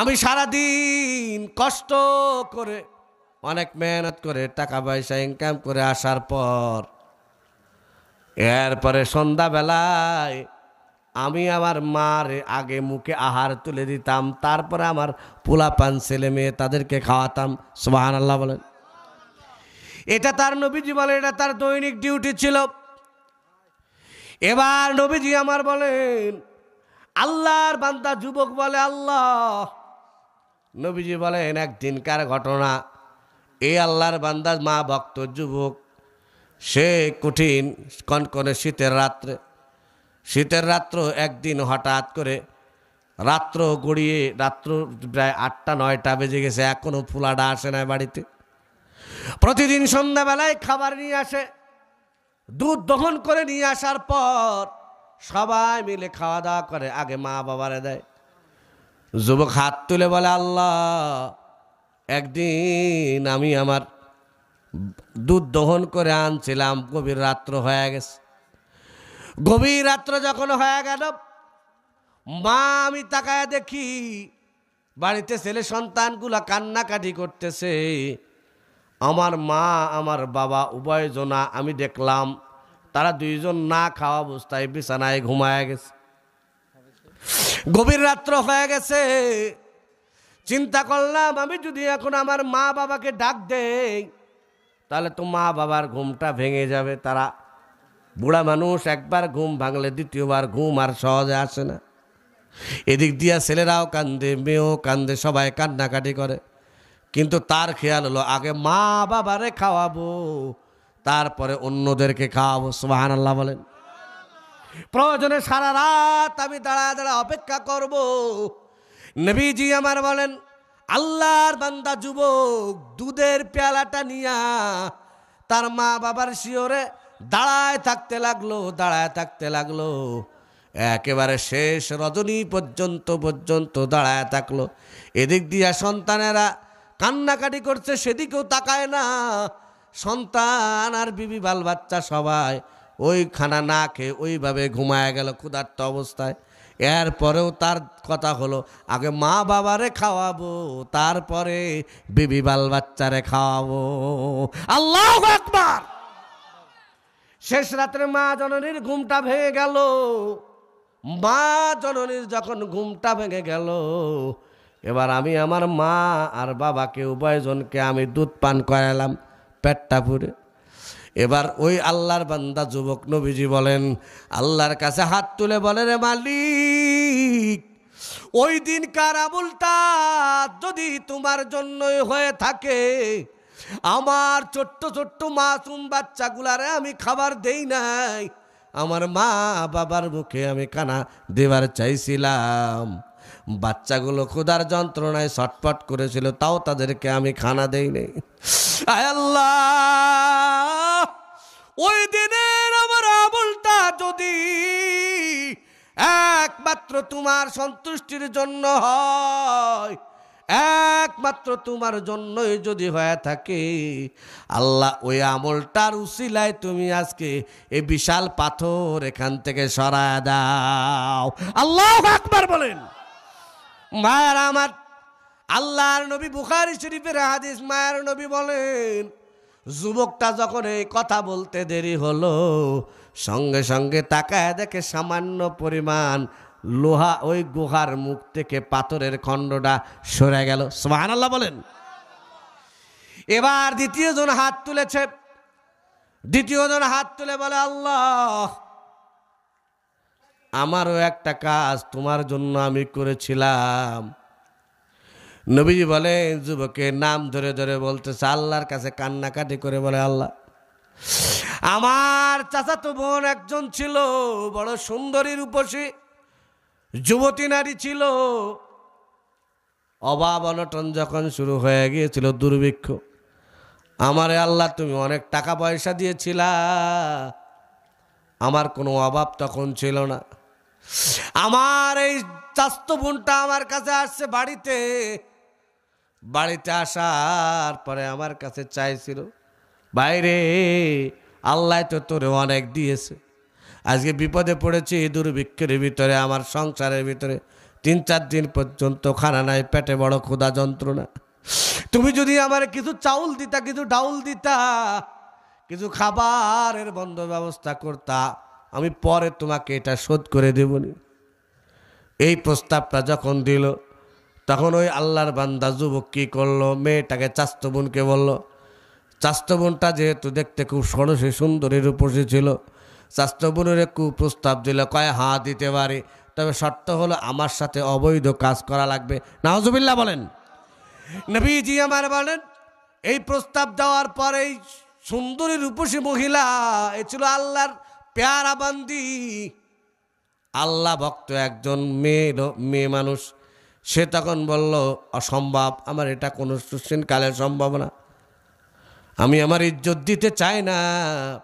আমি সারাদিন কষ্ট করে অনেক মেহনত করে টাকা পয়সা ইনকাম করে আসার পর এরপরে সন্ধ্যাবেলায় আমি আমার মার আগে মুখে আহার তুলে দিতাম তারপরে আমার পোলা পান ছেলে মেয়ে তাদেরকে খাওয়াতাম সোহান আল্লাহ বলেন এটা তার নবীজি বলে এটা তার দৈনিক ডিউটি ছিল এবার নবীজি আমার বলেন আল্লাহর বান্দা যুবক বলে আল্লাহ নবীজি বলেন একদিনকার ঘটনা এই আল্লাহর বান্দার মা ভক্ত যুবক সে কঠিন কনকনে শীতের রাত্রে শীতের রাত্র একদিন হঠাৎ করে রাত্র গড়িয়ে রাত্র প্রায় আটটা নয়টা বেজে গেছে এখনও ফুলাডা আসে না বাড়িতে প্রতিদিন সন্ধ্যাবেলায় খাবার নিয়ে আসে দুধ দহন করে নিয়ে আসার পর সবাই মিলে খাওয়া দাওয়া করে আগে মা বাবারে দেয় যুবক হাত তুলে বলে আল্লাহ একদিন আমি আমার দুধ দহন করে আনছিলাম গভীর রাত্র হয়ে গেছে গভীর রাত্র যখন হয়ে গেল মা আমি তাকায় দেখি বাড়িতে ছেলে সন্তানগুলা কান্নাকাটি করতেছে আমার মা আমার বাবা জনা আমি দেখলাম তারা দুইজন না খাওয়া অবস্থায় বিছানায় ঘুমায় গেছে গভীর রাত্র হয়ে গেছে চিন্তা করলাম আমি যদি এখন আমার মা বাবাকে ডাক দেই তাহলে তো মা বাবার ঘুমটা ভেঙে যাবে তারা বুড়া মানুষ একবার ঘুম ভাঙলে দ্বিতীয়বার ঘুম আর সহজে আসে না এদিক দিয়া ছেলেরাও কান্দে মেয়েও কান্দে সবাই কান্নাকাটি করে কিন্তু তার খেয়াল হলো আগে মা বাবারে খাওয়াবো তারপরে অন্যদেরকে খাওয়াবো সোহান আল্লাহ বলেন প্রয়োজনে সারা রাত আমি দাঁড়া দাঁড়া অপেক্ষা করব নবীজি আমার বলেন আল্লাহর বান্দা যুবক দুধের পেয়ালাটা নিয়া তার মা বাবার শিওরে দাঁড়ায় থাকতে লাগলো দাঁড়ায় থাকতে লাগলো একেবারে শেষ রজনী পর্যন্ত পর্যন্ত দাঁড়ায় থাকলো এদিক দিয়া সন্তানেরা কান্নাকাটি করছে সেদিকেও তাকায় না সন্তান আর বিবি বাল বাচ্চা সবাই ওই খানা না খেয়ে ওইভাবে ঘুমায় গেল ক্ষুধার্ত অবস্থায় এরপরেও তার কথা হলো আগে মা বাবারে খাওয়াবো তারপরে বিবি বাল বাচ্চারে খাওয়াবো আল্লাহ একবার শেষ রাত্রে মা জননীর ঘুমটা ভেঙে গেল মা জননীর যখন ঘুমটা ভেঙে গেল এবার আমি আমার মা আর বাবাকে উভয়জনকে আমি দুধ পান করালাম পেটটা পুরে এবার ওই আল্লাহর বান্দা যুবক নবীজি বলেন আল্লাহর কাছে হাত তুলে বলে রে মালিক ওই দিন কার আমুলটা যদি তোমার জন্যই হয়ে থাকে আমার ছোট্ট ছোট্ট মাসুম বাচ্চাগুলারে আমি খাবার দেই নাই আমার মা বাবার মুখে আমি কানা দেবার চাইছিলাম বাচ্চাগুলো ক্ষুধার যন্ত্রণায় সটপট করেছিল তাও তাদেরকে আমি খানা দেইনি আল্লাহ ওই দিনের আমার আমলটা যদি একমাত্র তোমার সন্তুষ্টির জন্য হয় একমাত্র তোমার জন্যই যদি হয়ে থাকে আল্লাহ ওই আমলটার উশিলায় তুমি আজকে এই বিশাল পাথর এখান থেকে সরা দাও আল্লাহ একবার বলেন মায়ের আমার আল্লাহর নবী বুখারি শরীফের হাদিস মায়ের নবী বলেন যুবকটা যখন এই কথা বলতে দেরি হলো সঙ্গে সঙ্গে তাকায় দেখে সামান্য পরিমাণ লোহা ওই গুহার মুখ থেকে পাথরের খণ্ডটা সরে গেল সোহান আল্লাহ বলেন এবার দ্বিতীয়জন হাত তুলেছে দ্বিতীয়জন হাত তুলে বলে আল্লাহ আমারও একটা কাজ তোমার জন্য আমি করেছিলাম নবীজি বলে যুবকের নাম ধরে ধরে বলতেছে আল্লাহর কাছে কান্নাকাটি করে বলে আল্লাহ আমার চাচাতো বোন একজন ছিল বড় সুন্দরী রূপসী যুবতী নারী ছিল অভাব অনটন যখন শুরু হয়ে গিয়েছিল দুর্ভিক্ষ আমারে আল্লাহ তুমি অনেক টাকা পয়সা দিয়েছিলা আমার কোনো অভাব তখন ছিল না আমার এই চাস্ত বোনটা আমার কাছে আসছে বাড়িতে বাড়িতে আসার পরে আমার কাছে চাইছিল বাইরে আল্লাহ তো তোরে অনেক দিয়েছে আজকে বিপদে পড়েছি দুর্ভিক্ষের ভিতরে আমার সংসারের ভিতরে তিন চার দিন পর্যন্ত খানা নাই পেটে বড় ক্ষুধা যন্ত্রণা তুমি যদি আমার কিছু চাউল দিতা কিছু ডাউল দিতা কিছু খাবারের বন্ধ ব্যবস্থা করতা আমি পরে তোমাকে এটা শোধ করে দেবনি এই প্রস্তাবটা যখন দিল তখন ওই আল্লাহর বান্দা যুবক কী করলো মেয়েটাকে চাস্ত বোনকে বললো চাস্ত বোনটা যেহেতু দেখতে খুব সরসী সুন্দরী রূপসী ছিল চাস্ত বোনের প্রস্তাব দিল কয় হা দিতে পারে তবে শর্ত হলো আমার সাথে অবৈধ কাজ করা লাগবে নাহজুবিল্লাহ বলেন নবীজি আমার বলেন এই প্রস্তাব দেওয়ার পরেই সুন্দরী রূপসী মহিলা এ ছিল আল্লাহর পেয়ারাবান্দি আল্লাহ ভক্ত একজন মেয়ে মেয়ে মানুষ সে তখন বলল অসম্ভব আমার এটা কোনো কালের সম্ভব না আমি আমার ইজ্জত দিতে চাই না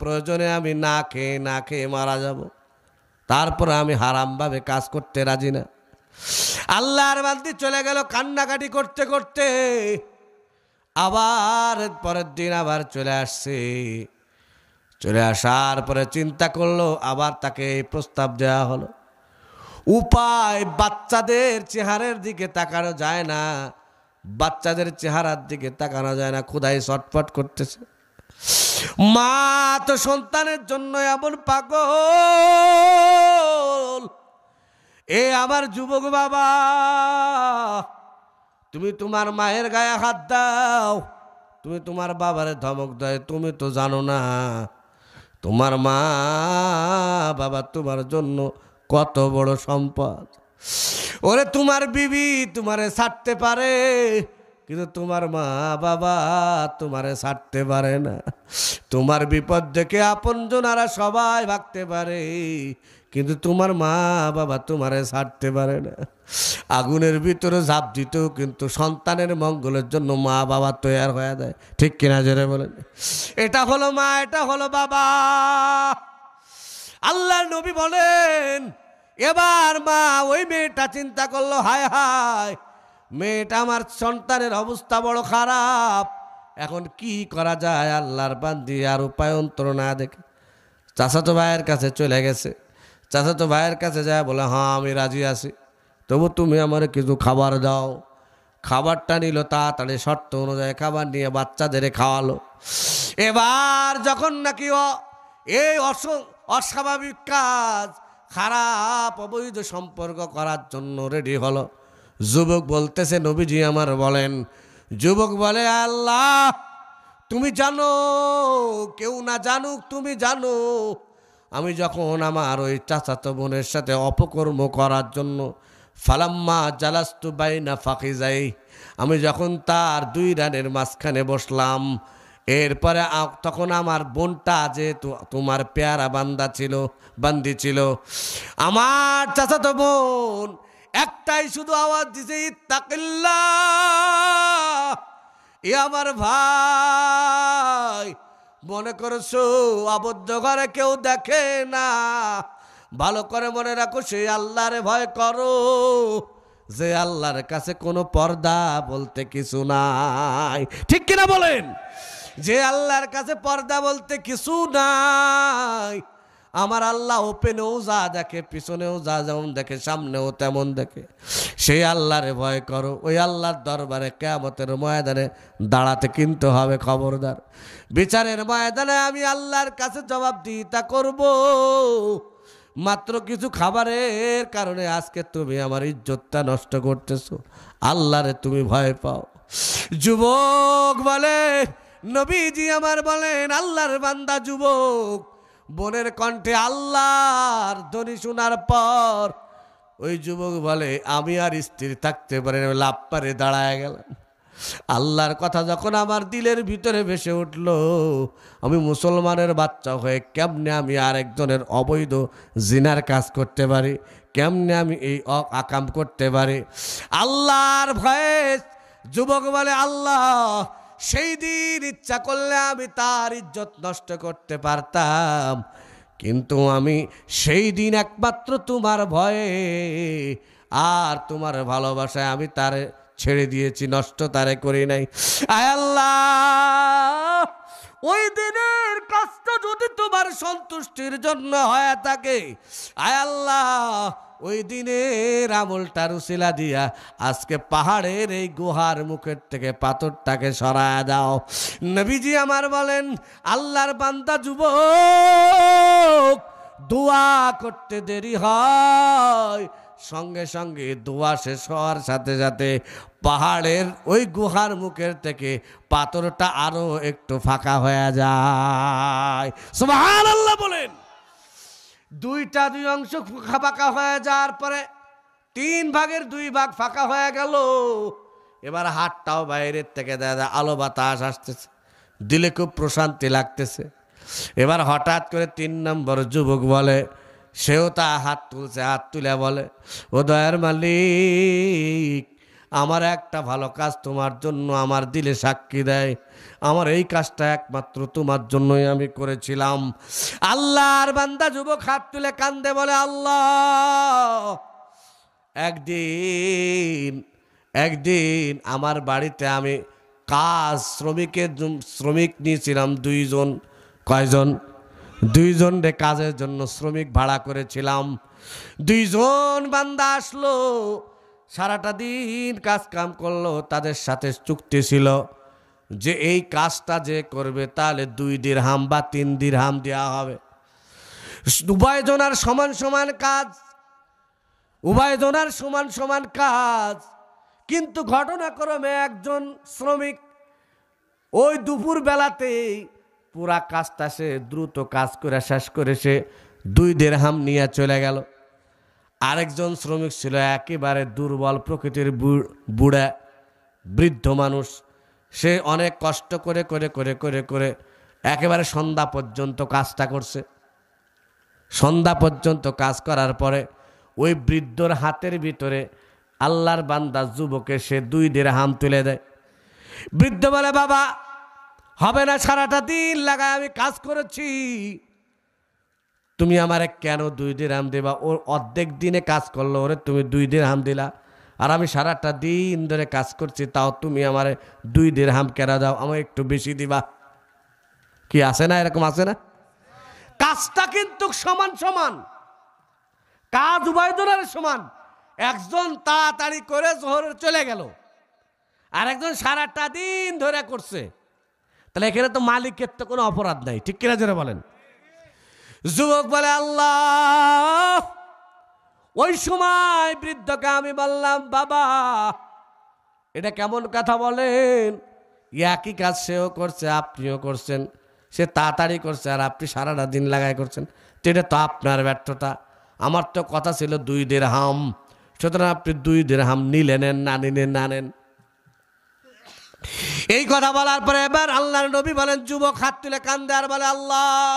প্রয়োজনে আমি না খেয়ে না খেয়ে মারা যাব তারপর আমি হারামভাবে কাজ করতে রাজি না আল্লাহর বান্দি চলে গেল কান্নাকাটি করতে করতে আবার পরের দিন আবার চলে আসছে চলে আসার পরে চিন্তা করলো আবার তাকে এই প্রস্তাব দেওয়া হলো উপায় বাচ্চাদের চেহারের দিকে তাকানো যায় না বাচ্চাদের চেহারার দিকে তাকানো যায় না খুদাই ছটফট করতেছে মা তো সন্তানের জন্য এমন পাগল এ আমার যুবক বাবা তুমি তোমার মায়ের গায়ে হাত দাও তুমি তোমার বাবারে ধমক দেয় তুমি তো জানো না তোমার মা বাবা তোমার জন্য কত বড় সম্পদ ওরে তোমার বিবি তোমারে ছাড়তে পারে কিন্তু তোমার মা বাবা তোমারে ছাড়তে পারে না তোমার বিপদ দেখে আপনজনারা সবাই ভাগতে পারে কিন্তু তোমার মা বাবা তোমারে ছাড়তে পারে না আগুনের ভিতরে ঝাঁপ দিতেও কিন্তু সন্তানের মঙ্গলের জন্য মা বাবা তৈয়ার হয়ে যায় ঠিক কিনা জোরে বলেন এটা হলো মা এটা হলো বাবা আল্লাহ নবী বলেন এবার মা ওই মেয়েটা চিন্তা করলো হায় হায় মেয়েটা আমার সন্তানের অবস্থা বড় খারাপ এখন কি করা যায় আল্লাহর বান্দি আর উপায় অন্তর না দেখে তো ভাইয়ের কাছে চলে গেছে তো ভাইয়ের কাছে যায় বলে হ্যাঁ আমি রাজি আছি তবু তুমি আমার কিছু খাবার দাও খাবারটা নিল তাড়াতাড়ি শর্ত অনুযায়ী খাবার নিয়ে বাচ্চাদের খাওয়ালো এবার যখন নাকি এই অসংখ অস্বাভাবিক কাজ খারাপ অবৈধ সম্পর্ক করার জন্য রেডি হলো যুবক বলতেছে নবীজি আমার বলেন যুবক বলে আল্লাহ তুমি জানো কেউ না জানুক তুমি জানো আমি যখন আমার ওই চাচাতো বোনের সাথে অপকর্ম করার জন্য ফালাম্মা জালাস্তু বাই না ফাঁকি যাই আমি যখন তার দুই রানের মাঝখানে বসলাম এরপরে তখন আমার বোনটা যে তোমার পেয়ারা বান্দা ছিল বান্দি ছিল আমার চাচাতো বোন একটাই শুধু আওয়াজ দিছে ইত্তাকিল্লা এ আমার ভাই মনে করছো আবদ্ধ ঘরে কেউ দেখে না ভালো করে মনে রাখো সেই আল্লাহরে ভয় করো যে আল্লাহর কাছে কোনো পর্দা বলতে কিছু নাই ঠিক কিনা বলেন যে আল্লাহর কাছে পর্দা বলতে কিছু নাই আমার আল্লাহ ওপেনেও যা দেখে পিছনেও যা যেমন দেখে সামনেও তেমন দেখে সেই আল্লাহরে ভয় করো ওই আল্লাহর দরবারে কেমতের ময়দানে দাঁড়াতে কিনতে হবে খবরদার বিচারের ময়দানে আমি আল্লাহর কাছে জবাবদিহিতা করব মাত্র কিছু খাবারের কারণে আজকে তুমি আমার ইজ্জতটা নষ্ট করতেছো আল্লাহরে তুমি ভয় পাও যুবক বলে নবীজি আমার বলেন আল্লাহর বান্দা যুবক বোনের কণ্ঠে আল্লাহর ধ্বনি শোনার পর ওই যুবক বলে আমি আর স্ত্রীর থাকতে পারে লাভ পারে দাঁড়ায় গেলাম আল্লাহর কথা যখন আমার দিলের ভিতরে ভেসে উঠল আমি মুসলমানের বাচ্চা হয়ে কেমনে আমি আর একজনের অবৈধ জিনার কাজ করতে পারি কেমনে আমি এই আকাম করতে পারি আল্লাহর ভয়ে যুবক বলে আল্লাহ সেই দিন ইচ্ছা করলে আমি তার ইজ্জত নষ্ট করতে পারতাম কিন্তু আমি সেই দিন একমাত্র তোমার ভয়ে আর তোমার ভালোবাসায় আমি তার ছেড়ে দিয়েছি নষ্ট তারে করি নাই আয়াল্লাহ আল্লাহ ওই দিনের কাজটা যদি তোমার সন্তুষ্টির জন্য হয়ে থাকে আয় আল্লাহ ওই দিনের আমলটা রুশিলা দিয়া আজকে পাহাড়ের এই গুহার মুখের থেকে পাথরটাকে সরায় দাও নবীজি আমার বলেন আল্লাহর বান্দা যুবক দোয়া করতে দেরি হয় সঙ্গে সঙ্গে দোয়া শেষ হওয়ার সাথে সাথে পাহাড়ের ওই গুহার মুখের থেকে পাথরটা আরও একটু ফাঁকা হয়ে যায় আল্লাহ বলেন দুইটা দুই অংশ ফাঁকা ফাঁকা হয়ে যাওয়ার পরে তিন ভাগের দুই ভাগ ফাঁকা হয়ে গেল এবার হাটটাও বাইরের থেকে দেয় আলো বাতাস আসতেছে দিলে খুব প্রশান্তি লাগতেছে এবার হঠাৎ করে তিন নম্বর যুবক বলে সেও তা হাত তুলছে হাত তুলে বলে ও দয়ার মালিক আমার একটা ভালো কাজ তোমার জন্য আমার দিলে সাক্ষী দেয় আমার এই কাজটা একমাত্র তোমার জন্যই আমি করেছিলাম আল্লাহর বান্দা যুবক হাত তুলে কান্দে বলে আল্লাহ একদিন একদিন আমার বাড়িতে আমি কাজ শ্রমিকের শ্রমিক নিয়েছিলাম দুইজন কয়জন দুইজন রে কাজের জন্য শ্রমিক ভাড়া করেছিলাম দুইজন বান্দা আসলো সারাটা দিন কাজ কাম করলো তাদের সাথে চুক্তি ছিল যে এই কাজটা যে করবে তাহলে দুই দিন হাম বা তিন দিন হাম দেওয়া হবে উভয় জনার সমান সমান কাজ উভয় জনার সমান সমান কাজ কিন্তু ঘটনাক্রমে একজন শ্রমিক ওই দুপুর বেলাতেই পুরা কাজটা সে দ্রুত কাজ করে শেষ করে সে দুই হাম নিয়ে চলে গেল আরেকজন শ্রমিক ছিল একেবারে দুর্বল প্রকৃতির বুড়া বৃদ্ধ মানুষ সে অনেক কষ্ট করে করে করে করে করে একেবারে সন্ধ্যা পর্যন্ত কাজটা করছে সন্ধ্যা পর্যন্ত কাজ করার পরে ওই বৃদ্ধর হাতের ভিতরে আল্লাহর বান্দা যুবকে সে দুই দেড় হাম তুলে দেয় বৃদ্ধ বলে বাবা হবে না সারাটা দিন লাগায় আমি কাজ করেছি তুমি আমারে কেন দুই দিন হাম দিবা ওর অর্ধেক দিনে কাজ করলো ওরে তুমি দুই দিন হাম দিলা আর আমি সারাটা দিন ধরে কাজ করছি তাও তুমি আমারে দুই দিন হাম কেনা দাও আমার একটু বেশি দিবা কি আছে না এরকম আছে না কাজটা কিন্তু সমান সমান কাজ উবায়দুলের সমান একজন তাড়াতাড়ি করে জোহরে চলে গেল আর একজন সারাটা দিন ধরে করছে তাহলে এখানে তো মালিকের তো কোনো অপরাধ নাই ঠিক কিনা জোরে বলেন যুবক বলে আল্লাহ ওই সময় বৃদ্ধকে আমি বললাম বাবা এটা কেমন কথা বলেন একই কাজ সেও করছে আপনিও করছেন সে তাড়াতাড়ি করছে আর আপনি সারাটা দিন লাগাই করছেন তো এটা তো আপনার ব্যর্থতা আমার তো কথা ছিল দুই দেড় হাম সুতরাং আপনি দুই দেড় হাম নিলেন না নিলেন না নেন এই কথা বলার পরে এবার আল্লাহর নবী বলেন যুবক হাত তুলে কান্দে আর বলে আল্লাহ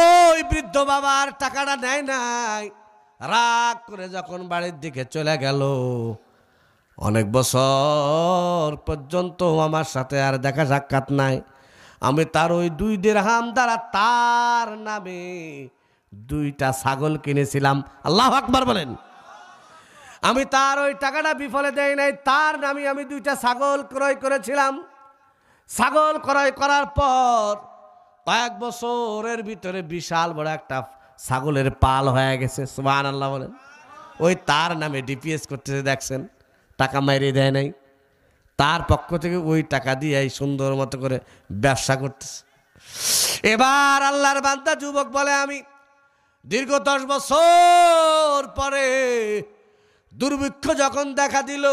ওই বৃদ্ধ বাবার টাকাটা নেয় নাই রাগ করে যখন বাড়ির দিকে চলে গেল অনেক বছর পর্যন্ত আমার সাথে আর দেখা সাক্ষাৎ নাই আমি তার ওই দুই দের হাম দ্বারা তার নামে দুইটা ছাগল কিনেছিলাম আল্লাহ আকবার বলেন আমি তার ওই টাকাটা বিফলে দেয় নাই তার নামে আমি দুইটা ছাগল ক্রয় করেছিলাম ছাগল ক্রয় করার পর কয়েক বছরের ভিতরে বিশাল বড় একটা ছাগলের পাল হয়ে গেছে সুবাহ আল্লাহ বলেন ওই তার নামে ডিপিএস করতেছে দেখছেন টাকা মাইরে দেয় নাই তার পক্ষ থেকে ওই টাকা দিয়ে এই সুন্দর মতো করে ব্যবসা করতেছে এবার আল্লাহর বান্দা যুবক বলে আমি দীর্ঘ দশ বছর পরে দুর্ভিক্ষ যখন দেখা দিল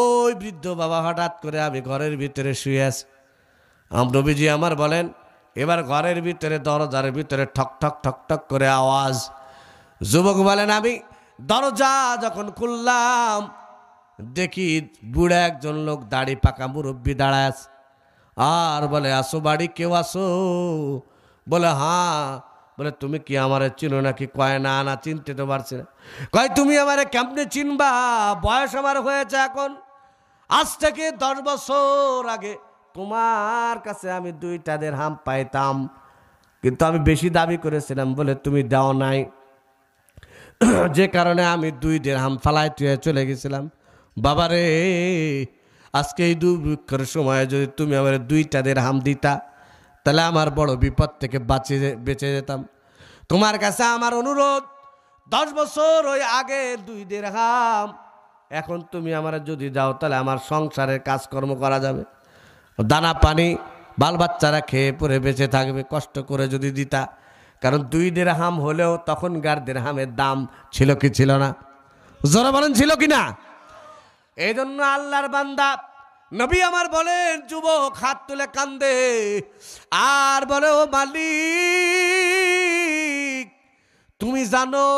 ওই বৃদ্ধ বাবা হঠাৎ করে আমি ঘরের ভিতরে শুয়ে আছি আমরবিজি আমার বলেন এবার ঘরের ভিতরে দরজার ভিতরে ঠক ঠক ঠক ঠক করে আওয়াজ যুবক বলেন আমি দরজা যখন খুললাম দেখি বুড়া একজন লোক দাড়ি পাকা মুরব্বী দাঁড়ায় আর বলে আসো বাড়ি কেউ আসো বলে হ্যাঁ বলে তুমি কি আমারে চিনো নাকি কয় না না চিনতে তো পারছি না কয় তুমি আমারে কেমনে চিনবা বয়স আমার হয়েছে এখন আজ থেকে দশ বছর আগে তোমার কাছে আমি দুইটা হাম পাইতাম কিন্তু আমি বেশি দাবি করেছিলাম বলে তুমি দাও নাই যে কারণে আমি দুই হাম ফালাই তুয়ে চলে গেছিলাম বাবারে আজকে এই দুর্ভিক্ষের সময় যদি তুমি আমার দুইটা হাম দিতা তাহলে আমার বড় বিপদ থেকে বাঁচে বেঁচে যেতাম তোমার কাছে আমার অনুরোধ দশ বছর ওই আগে দুই দেড় হাম এখন তুমি আমার যদি যাও তাহলে আমার সংসারের কাজকর্ম করা যাবে দানা পানি বাল বাচ্চারা খেয়ে পরে বেঁচে থাকবে কষ্ট করে যদি দিতা কারণ দুই দেড় হাম হলেও তখনকার দেড় হামের দাম ছিল কি ছিল না জোরে বলেন ছিল কি না এই জন্য আল্লাহর বান্দা নবী আমার বলেন যুবক হাত তুলে কান্দে আর বলে ও মালিক তুমি জানো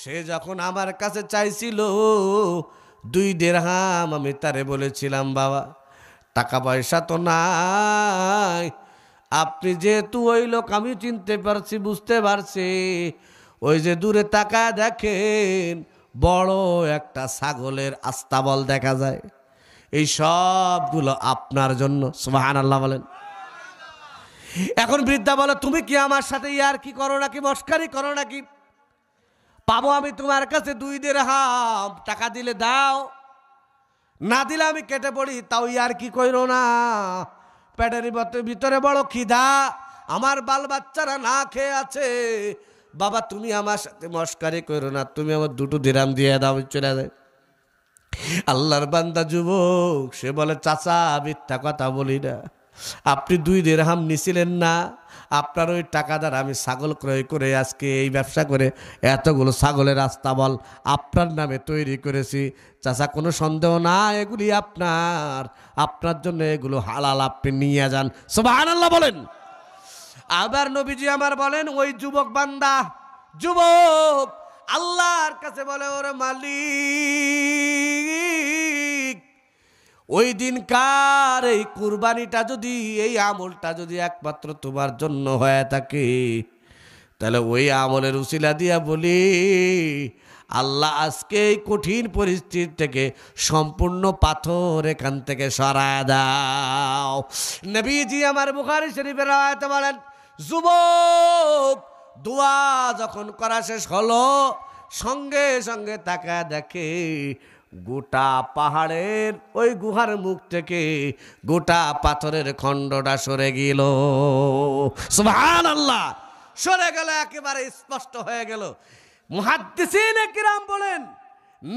সে যখন আমার কাছে চাইছিল দুই দেড়হাম আমি তারে বলেছিলাম বাবা টাকা পয়সা তো নাই আপনি যেহেতু ওই লোক আমি চিনতে পারছি বুঝতে পারছি ওই যে দূরে তাকায় দেখেন বড় একটা ছাগলের আস্তাবল দেখা যায় এই সবগুলো আপনার জন্য সুবাহান আল্লাহ বলেন এখন বৃদ্ধা বলো তুমি কি আমার সাথে ইয়ার কি করো নাকি মস্কারি করো নাকি পাবো আমি তোমার কাছে দুই দের হাম টাকা দিলে দাও না দিলে আমি কেটে পড়ি তাও ইয়ার কি কইরো না পেটের ভিতরে বড় খিদা আমার বাল বাচ্চারা না খেয়ে আছে বাবা তুমি আমার সাথে মস্কারি করো না তুমি আমার দুটো দিরাম দিয়ে দাও চলে যায় আল্লাহর বান্দা যুবক সে বলে চাচা মিথ্যা কথা বলি না আপনি দুই দের হাম নিছিলেন না আপনার ওই টাকা দ্বারা আমি ছাগল ক্রয় করে আজকে এই ব্যবসা করে এতগুলো ছাগলের আস্তাবল আপনার নামে তৈরি করেছি চাচা কোনো সন্দেহ না এগুলি আপনার আপনার জন্য এগুলো হালাল আপনি নিয়ে যান সোভান বলেন আবার নবীজি আমার বলেন ওই যুবক বান্দা যুবক আল্লাহর কাছে বলে ওরে মালিক ওই দিন কার এই কুরবানিটা যদি এই আমলটা যদি একমাত্র তোমার জন্য হয়ে থাকে তাহলে ওই আমলের উশিলা দিয়া বলি আল্লাহ আজকে এই কঠিন পরিস্থিতি থেকে সম্পূর্ণ পাথর এখান থেকে সরায় দাও নবীজি আমার বুখারি শরীফের আয়তে বলেন যুবক দোয়া যখন করা শেষ হলো সঙ্গে সঙ্গে তাকা দেখে গোটা পাহাড়ের ওই গুহার মুখ থেকে গোটা পাথরের খণ্ডটা সরে গেল আল্লাহ সরে গেল একেবারে স্পষ্ট হয়ে গেল মুহাদ্দিসিন কিরাম বলেন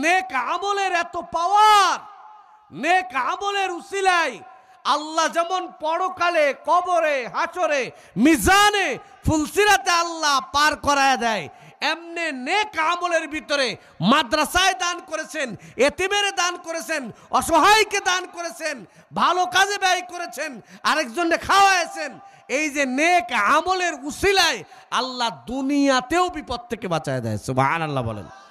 নেক আমলের এত পাওয়ার নেক আমলের উসিলায় আল্লাহ যেমন পরকালে কবরে হাচরে মিজানে ফুলসিরাতে আল্লাহ পার করায় দেয় এমনি নেক আমলের ভিতরে মাদ্রাসায় দান করেছেন এতিমেরে দান করেছেন অসহায়কে দান করেছেন ভালো কাজে ব্যয় করেছেন আরেকজনকে খাওয়াইছেন এই যে নেক আমলের উশিলায় আল্লাহ দুনিয়াতেও বিপদ থেকে বাঁচায় দেয় সুবাহ আল্লাহ বলেন